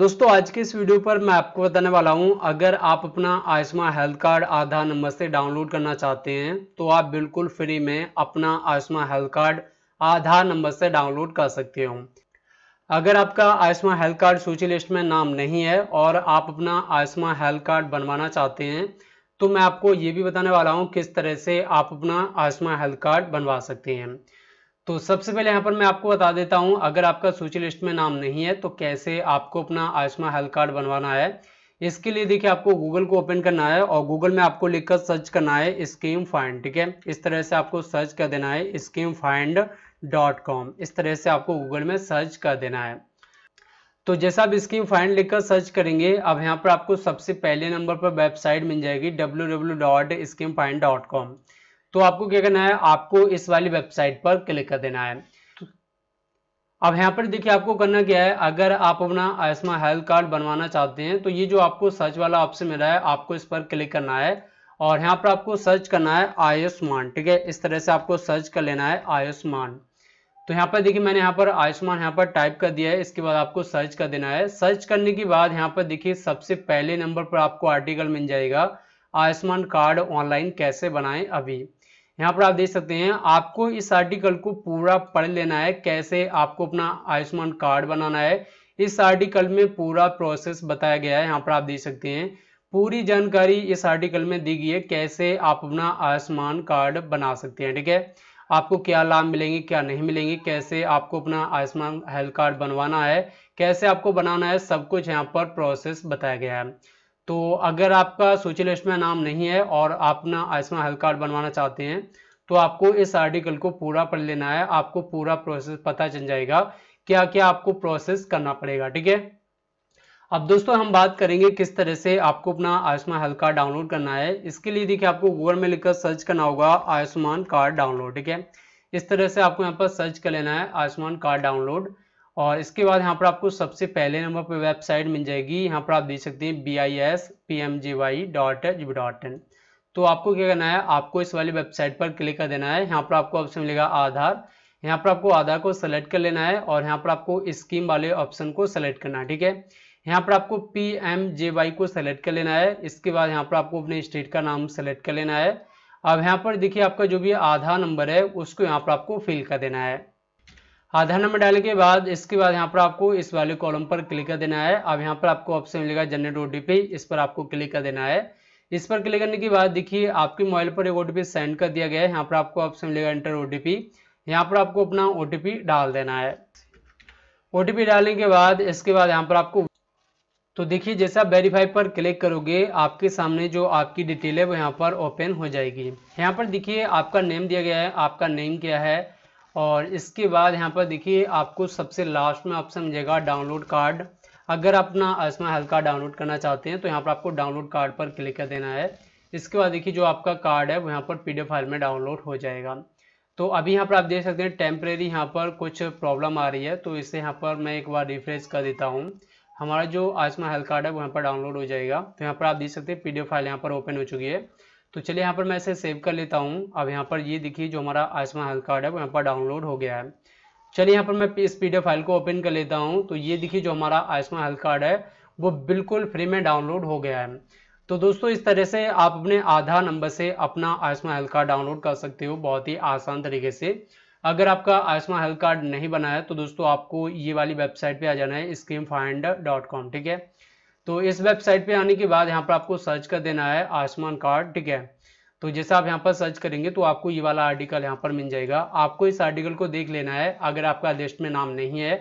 दोस्तों आज के इस वीडियो पर मैं आपको बताने वाला हूं अगर आप अपना Ayushman health card Aadhaar number से डाउनलोड करना चाहते हैं तो आप बिल्कुल फ्री में अपना Ayushman health card Aadhaar number से डाउनलोड कर सकते हो अगर आपका आयुष्मान हेल्थ कार्ड सूची लिस्ट में नाम नहीं है और आप अपना आयुष्मान हेल्थ कार्ड बनवाना चाहते हैं तो मैं आपको ये भी बताने वाला हूँ किस तरह से आप अपना आयुष्मान हेल्थ कार्ड बनवा सकते हैं तो सबसे पहले यहाँ पर मैं आपको बता देता हूँ अगर आपका सूची लिस्ट में नाम नहीं है तो कैसे आपको अपना आयुष्मा हेल्थ कार्ड बनवाना है इसके लिए देखिए आपको गूगल को ओपन करना है और गूगल में आपको लिखकर सर्च करना है स्कीम फाइंड ठीक है इस तरह से आपको सर्च कर देना है स्कीम फाइंड डॉट कॉम इस तरह से आपको गूगल में सर्च कर देना है तो जैसा आप स्कीम फाइंड लिखकर सर्च करेंगे अब यहाँ पर आपको सबसे पहले नंबर पर वेबसाइट मिल जाएगी W W dot scheme find com तो आपको क्या करना है आपको इस वाली वेबसाइट पर क्लिक कर देना है अब यहाँ पर देखिए आपको करना क्या है अगर आप अपना आयुष्मान हेल्थ कार्ड बनवाना चाहते हैं तो ये जो आपको सर्च वाला ऑप्शन मिला है आपको इस पर क्लिक करना है और यहाँ पर आपको सर्च करना है आयुष्मान ठीक है इस तरह से आपको सर्च कर लेना है आयुष्मान तो यहाँ पर देखिए मैंने यहाँ पर आयुष्मान यहाँ पर टाइप कर दिया है इसके बाद आपको सर्च कर देना है सर्च करने के बाद यहाँ पर देखिए सबसे पहले नंबर पर आपको आर्टिकल मिल जाएगा आयुष्मान कार्ड ऑनलाइन कैसे बनाएं अभी यहाँ पर आप देख सकते हैं आपको इस आर्टिकल को पूरा पढ़ लेना है कैसे आपको अपना आयुष्मान कार्ड बनाना है इस आर्टिकल में पूरा प्रोसेस बताया गया है यहाँ पर आप देख सकते हैं पूरी जानकारी इस आर्टिकल में दी गई है कैसे आप अपना आयुष्मान कार्ड बना सकते हैं ठीक है आपको क्या लाभ मिलेंगे क्या नहीं मिलेंगे कैसे आपको अपना आयुष्मान हेल्थ कार्ड बनवाना है कैसे आपको बनाना है सब कुछ यहाँ पर प्रोसेस बताया गया है तो अगर आपका सूची लिस्ट में नाम नहीं है और आप ना आयुष्मान हेल्थ कार्ड बनवाना चाहते हैं तो आपको इस आर्टिकल को पूरा पढ़ लेना है आपको पूरा प्रोसेस पता चल जाएगा क्या क्या आपको प्रोसेस करना पड़ेगा ठीक है अब दोस्तों हम बात करेंगे किस तरह से आपको अपना आयुष्मान हेल्थ कार्ड डाउनलोड करना है इसके लिए देखिए आपको गूगल में लिखकर सर्च करना होगा आयुष्मान कार्ड डाउनलोड ठीक है इस तरह से आपको यहाँ पर सर्च कर लेना है आयुष्मान कार्ड डाउनलोड और इसके बाद यहाँ पर आपको सबसे पहले नंबर पर वेबसाइट मिल जाएगी यहाँ पर आप देख सकते हैं B I S P M G Y dot G dot in तो आपको क्या करना है आपको इस वाली वेबसाइट पर क्लिक कर देना है यहाँ पर आपको ऑप्शन मिलेगा आधार यहाँ पर आपको आधार को सेलेक्ट कर लेना है और यहाँ पर आपको स्कीम वाले ऑप्शन को सेलेक्ट करना है ठीक है यहाँ पर आपको पी एम जे वाई को सेलेक्ट कर लेना है इसके बाद यहाँ पर आपको अपने स्टेट का नाम सेलेक्ट कर लेना है अब यहाँ पर देखिए आपका जो भी आधार नंबर है उसको यहाँ पर आपको फिल कर देना है आधार नंबर डालने के बाद इसके बाद यहाँ पर आपको इस वाले कॉलम पर क्लिक कर देना है अब यहाँ पर आपको ऑप्शन मिलेगा जनरेट ओटीपी इस पर आपको क्लिक कर देना है इस पर क्लिक करने के बाद देखिए आपके मोबाइल पर एक ओटीपी सेंड कर दिया गया है यहाँ पर आपको ऑप्शन मिलेगा एंटर ओटीपी यहाँ पर आपको अपना ओटीपी डाल देना है ओटीपी डालने के बाद इसके बाद यहाँ पर आपको तो देखिए जैसे आप वेरीफाई पर क्लिक करोगे आपके सामने जो आपकी डिटेल है वो यहाँ पर ओपन हो जाएगी यहाँ पर देखिए आपका नेम दिया गया है आपका नेम क्या है और इसके बाद यहाँ पर देखिए आपको सबसे लास्ट में ऑप्शन मिलेगा डाउनलोड कार्ड अगर अपना आयुष्मान हेल्थ कार्ड डाउनलोड करना चाहते हैं तो यहाँ पर आपको डाउनलोड कार्ड पर क्लिक कर देना है इसके बाद देखिए जो आपका कार्ड है वो यहाँ पर पीडीएफ फाइल में डाउनलोड हो जाएगा तो अभी यहाँ पर आप देख सकते हैं टेम्परेरी यहाँ पर कुछ प्रॉब्लम आ रही है तो इसे यहाँ पर मैं एक बार रिफ्रेश कर देता हूँ हमारा जो आयुष्मान हेल्थ कार्ड है वो यहाँ पर डाउनलोड हो जाएगा तो यहाँ पर आप देख सकते हैं पी फाइल यहाँ पर ओपन हो चुकी है तो चलिए यहाँ पर मैं इसे सेव कर लेता हूँ अब यहाँ पर ये देखिए जो हमारा आयुष्मान हेल्थ कार्ड है वो यहाँ पर डाउनलोड हो गया है चलिए यहाँ पर मैं इस पी फाइल को ओपन कर लेता हूँ तो ये देखिए जो हमारा आयुष्मान हेल्थ कार्ड है वो बिल्कुल फ्री में डाउनलोड हो गया है तो दोस्तों इस तरह से आप अपने आधार नंबर से अपना आयुष्मान हेल्थ कार्ड डाउनलोड कर सकते हो बहुत ही आसान तरीके से अगर आपका आयुष्मान हेल्थ कार्ड नहीं बना है तो दोस्तों आपको ये वाली वेबसाइट पे आ जाना है स्कीम फाइंड डॉट कॉम ठीक है तो इस वेबसाइट पे आने के बाद यहाँ पर आपको सर्च कर देना है आयुष्मान कार्ड ठीक है तो जैसा आप यहाँ पर सर्च करेंगे तो आपको ये वाला आर्टिकल यहाँ पर मिल जाएगा आपको इस आर्टिकल को देख लेना है अगर आपका लिस्ट में नाम नहीं है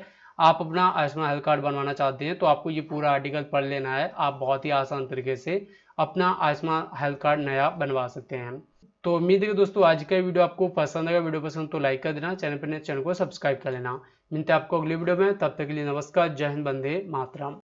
आप अपना आयुष्मान हेल्थ कार्ड बनवाना चाहते हैं तो आपको ये पूरा आर्टिकल पढ़ लेना है आप बहुत ही आसान तरीके से अपना आयुष्मान हेल्थ कार्ड नया बनवा सकते हैं तो उम्मीद है कि दोस्तों आज का वीडियो आपको पसंद आएगा वीडियो पसंद तो लाइक कर देना चैनल पर तो चैनल को सब्सक्राइब कर लेना मिलते हैं आपको अगले वीडियो में तब तक के लिए नमस्कार जय हिंद बंदे मातरम